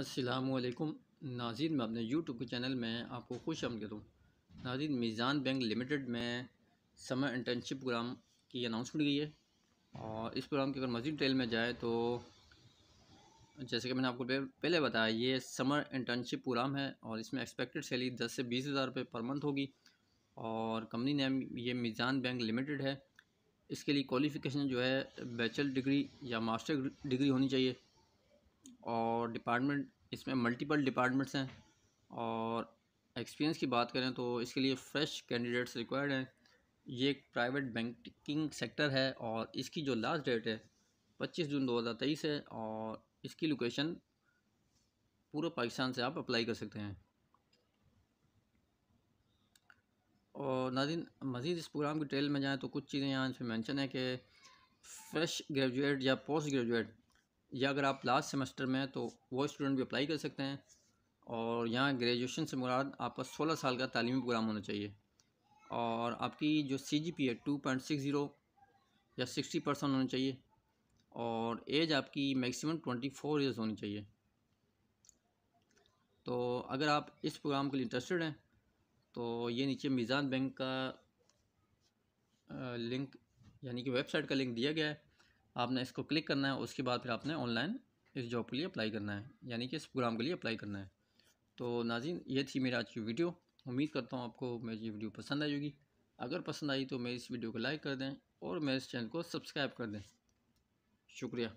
असलकुम नाजिन मैं अपने यूट्यूब के चैनल में आपको खुश आमद करूँ नाजिन मीज़ान बैंक लिमिटेड में समर इंटर्नशिप प्रोग्राम की अनाउंसमेंट गई है और इस प्रोग्राम की अगर मज़ीद डिटेल में जाए तो जैसे कि मैंने आपको पहले बताया ये समर इंटर्नशिप प्रोग्राम है और इसमें एक्सपेक्टेड सैलरी दस से बीस हज़ार रुपये पर मंथ होगी और कंपनी नेम ये मीज़ान बैंक लिमिटेड है इसके लिए क्वालिफ़िकेशन जो है बैचलर डिग्री या मास्टर डिग्री होनी चाहिए और डिपार्टमेंट इसमें मल्टीपल डिपार्टमेंट्स हैं और एक्सपीरियंस की बात करें तो इसके लिए फ़्रेश कैंडिडेट्स रिक्वायर्ड हैं ये एक प्राइवेट बैंकिंग सेक्टर है और इसकी जो लास्ट डेट है पच्चीस जून दो हज़ार तेईस है और इसकी लोकेशन पूरे पाकिस्तान से आप अप्लाई कर सकते हैं और नादिन मज़ीद इस प्रोग्राम की डिटेल में जाएँ तो कुछ चीज़ें यहाँ इसमें मैंशन है कि फ़्रेश ग्रेजुएट या पोस्ट ग्रेजुएट या अगर आप लास्ट सेमेस्टर में हैं तो वो स्टूडेंट भी अप्लाई कर सकते हैं और यहाँ ग्रेजुएशन से मुराद आपका सोलह साल का तालीमी प्रोग्राम होना चाहिए और आपकी जो सी जी पी है टू पॉइंट सिक्स ज़ीरो या सिक्सटी परसेंट होना चाहिए और एज आपकी मैक्सिमम ट्वेंटी फोर ईयर्स होनी चाहिए तो अगर आप इस प्रोग्राम के लिए इंटरेस्टेड हैं तो ये नीचे मिज़ान बैंक का लिंक यानी कि वेबसाइट का लिंक दिया गया है आपने इसको क्लिक करना है उसके बाद फिर आपने ऑनलाइन इस जॉब के लिए अप्लाई करना है यानी कि इस प्रोग्राम के लिए अप्लाई करना है तो नाजिन ये थी मेरी आज की वीडियो उम्मीद करता हूँ आपको मेरी ये वीडियो पसंद आई होगी अगर पसंद आई तो मेरी इस वीडियो को लाइक कर दें और मेरे इस चैनल को सब्सक्राइब कर दें शुक्रिया